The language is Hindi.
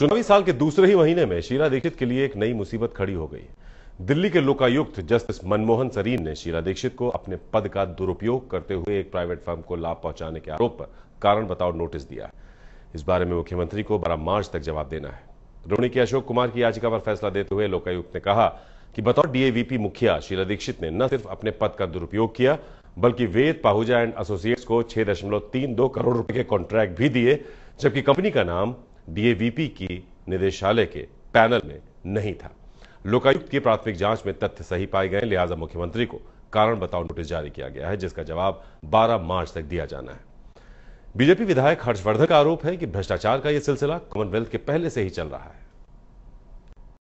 चुनावी साल के दूसरे ही महीने में शीला दीक्षित के लिए एक नई मुसीबत खड़ी हो गई दिल्ली के लोकायुक्त जस्टिस मनमोहन सरीन ने शीला दीक्षित को अपने पद का दुरुपयोग करते हुए एक प्राइवेट फर्म को लाभ पहुंचाने के आरोप पर कारण बताओ नोटिस दिया इस बारे में मुख्यमंत्री को बारह मार्च तक जवाब देना है रोहिणी के अशोक कुमार की याचिका पर फैसला देते हुए लोकायुक्त ने कहा कि बतौर डीएवीपी मुखिया शीला दीक्षित ने न सिर्फ अपने पद का दुरुपयोग किया बल्कि वेद पाहुजा एंड एसोसिएट्स को 6.32 करोड़ रुपए के कॉन्ट्रैक्ट भी दिए जबकि कंपनी का नाम डीएवीपी की निदेशालय के पैनल में नहीं था लोकायुक्त की प्राथमिक जांच में तथ्य सही पाए गए लिहाजा मुख्यमंत्री को कारण बताओ नोटिस जारी किया गया है जिसका जवाब 12 मार्च तक दिया जाना है बीजेपी विधायक हर्षवर्धन का आरोप है कि भ्रष्टाचार का यह सिलसिला कॉमनवेल्थ के पहले से ही चल रहा है